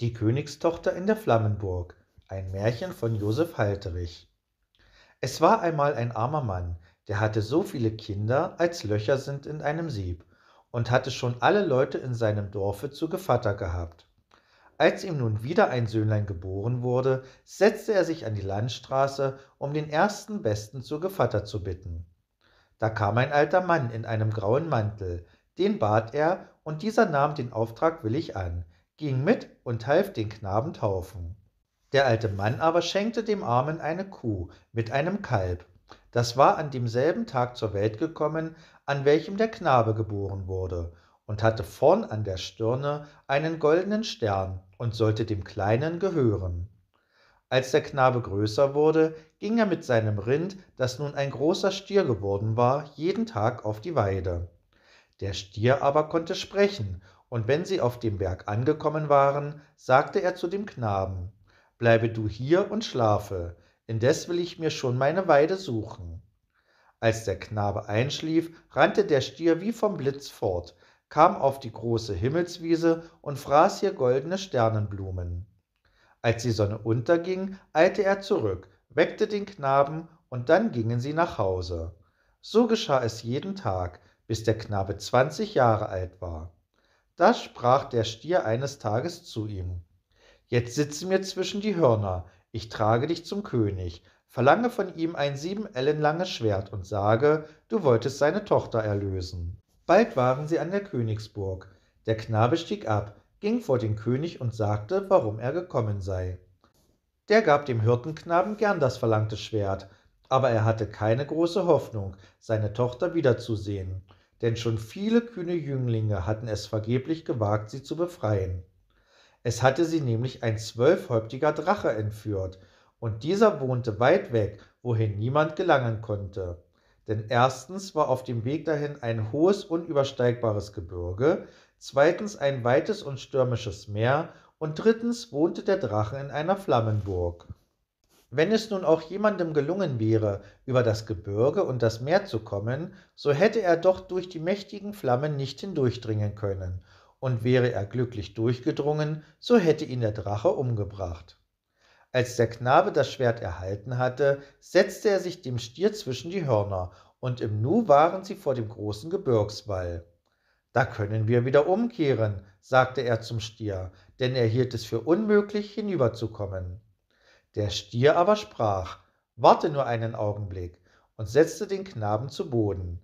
Die Königstochter in der Flammenburg. Ein Märchen von Josef Halterich. Es war einmal ein armer Mann, der hatte so viele Kinder, als Löcher sind in einem Sieb, und hatte schon alle Leute in seinem Dorfe zu Gevatter gehabt. Als ihm nun wieder ein Söhnlein geboren wurde, setzte er sich an die Landstraße, um den ersten Besten zu Gevatter zu bitten. Da kam ein alter Mann in einem grauen Mantel, den bat er, und dieser nahm den Auftrag willig an, ging mit und half den Knaben taufen. Der alte Mann aber schenkte dem Armen eine Kuh mit einem Kalb. Das war an demselben Tag zur Welt gekommen, an welchem der Knabe geboren wurde, und hatte vorn an der Stirne einen goldenen Stern und sollte dem Kleinen gehören. Als der Knabe größer wurde, ging er mit seinem Rind, das nun ein großer Stier geworden war, jeden Tag auf die Weide. Der Stier aber konnte sprechen und wenn sie auf dem Berg angekommen waren, sagte er zu dem Knaben, Bleibe du hier und schlafe, indes will ich mir schon meine Weide suchen. Als der Knabe einschlief, rannte der Stier wie vom Blitz fort, kam auf die große Himmelswiese und fraß hier goldene Sternenblumen. Als die Sonne unterging, eilte er zurück, weckte den Knaben, und dann gingen sie nach Hause. So geschah es jeden Tag, bis der Knabe zwanzig Jahre alt war. Da sprach der Stier eines Tages zu ihm Jetzt sitze mir zwischen die Hörner, ich trage dich zum König, verlange von ihm ein sieben Ellen langes Schwert und sage, du wolltest seine Tochter erlösen. Bald waren sie an der Königsburg. Der Knabe stieg ab, ging vor den König und sagte, warum er gekommen sei. Der gab dem Hirtenknaben gern das verlangte Schwert, aber er hatte keine große Hoffnung, seine Tochter wiederzusehen, denn schon viele kühne Jünglinge hatten es vergeblich gewagt, sie zu befreien. Es hatte sie nämlich ein zwölfhäuptiger Drache entführt, und dieser wohnte weit weg, wohin niemand gelangen konnte. Denn erstens war auf dem Weg dahin ein hohes, unübersteigbares Gebirge, zweitens ein weites und stürmisches Meer, und drittens wohnte der Drache in einer Flammenburg. Wenn es nun auch jemandem gelungen wäre, über das Gebirge und das Meer zu kommen, so hätte er doch durch die mächtigen Flammen nicht hindurchdringen können, und wäre er glücklich durchgedrungen, so hätte ihn der Drache umgebracht. Als der Knabe das Schwert erhalten hatte, setzte er sich dem Stier zwischen die Hörner, und im Nu waren sie vor dem großen Gebirgswall. Da können wir wieder umkehren, sagte er zum Stier, denn er hielt es für unmöglich, hinüberzukommen. Der Stier aber sprach Warte nur einen Augenblick und setzte den Knaben zu Boden.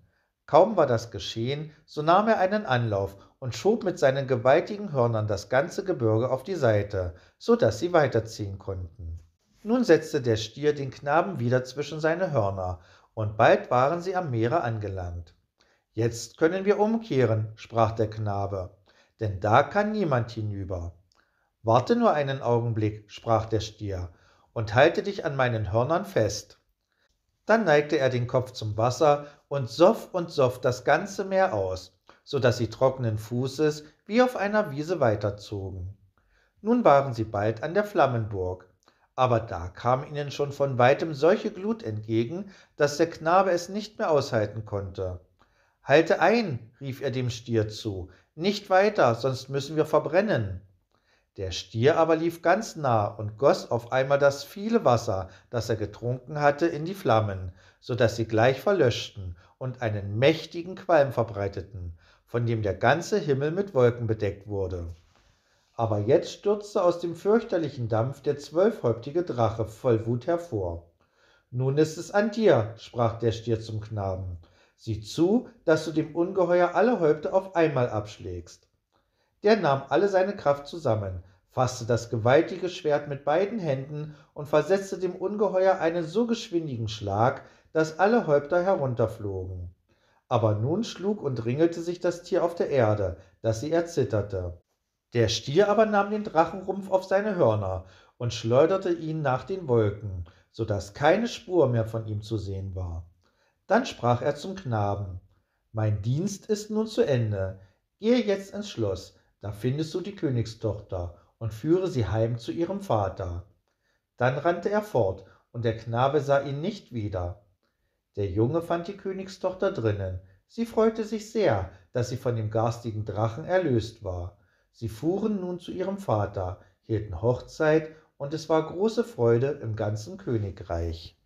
Kaum war das geschehen, so nahm er einen Anlauf und schob mit seinen gewaltigen Hörnern das ganze Gebirge auf die Seite, so daß sie weiterziehen konnten. Nun setzte der Stier den Knaben wieder zwischen seine Hörner, und bald waren sie am Meere angelangt. Jetzt können wir umkehren, sprach der Knabe, denn da kann niemand hinüber. Warte nur einen Augenblick, sprach der Stier, und halte dich an meinen Hörnern fest. Dann neigte er den Kopf zum Wasser und soff und soff das ganze Meer aus, so daß sie trockenen Fußes wie auf einer Wiese weiterzogen. Nun waren sie bald an der Flammenburg, aber da kam ihnen schon von weitem solche Glut entgegen, daß der Knabe es nicht mehr aushalten konnte. Halte ein, rief er dem Stier zu, nicht weiter, sonst müssen wir verbrennen. Der Stier aber lief ganz nah und goss auf einmal das viele Wasser, das er getrunken hatte, in die Flammen, so daß sie gleich verlöschten und einen mächtigen Qualm verbreiteten, von dem der ganze Himmel mit Wolken bedeckt wurde. Aber jetzt stürzte aus dem fürchterlichen Dampf der zwölfhäuptige Drache voll Wut hervor. Nun ist es an dir, sprach der Stier zum Knaben. Sieh zu, dass du dem Ungeheuer alle Häupte auf einmal abschlägst. Der nahm alle seine Kraft zusammen, fasste das gewaltige Schwert mit beiden Händen und versetzte dem Ungeheuer einen so geschwindigen Schlag, dass alle Häupter herunterflogen. Aber nun schlug und ringelte sich das Tier auf der Erde, dass sie erzitterte. Der Stier aber nahm den Drachenrumpf auf seine Hörner und schleuderte ihn nach den Wolken, so daß keine Spur mehr von ihm zu sehen war. Dann sprach er zum Knaben Mein Dienst ist nun zu Ende, gehe jetzt ins Schloss, da findest du die Königstochter, und führe sie heim zu ihrem Vater. Dann rannte er fort, und der Knabe sah ihn nicht wieder. Der Junge fand die Königstochter drinnen. Sie freute sich sehr, dass sie von dem garstigen Drachen erlöst war. Sie fuhren nun zu ihrem Vater, hielten Hochzeit, und es war große Freude im ganzen Königreich.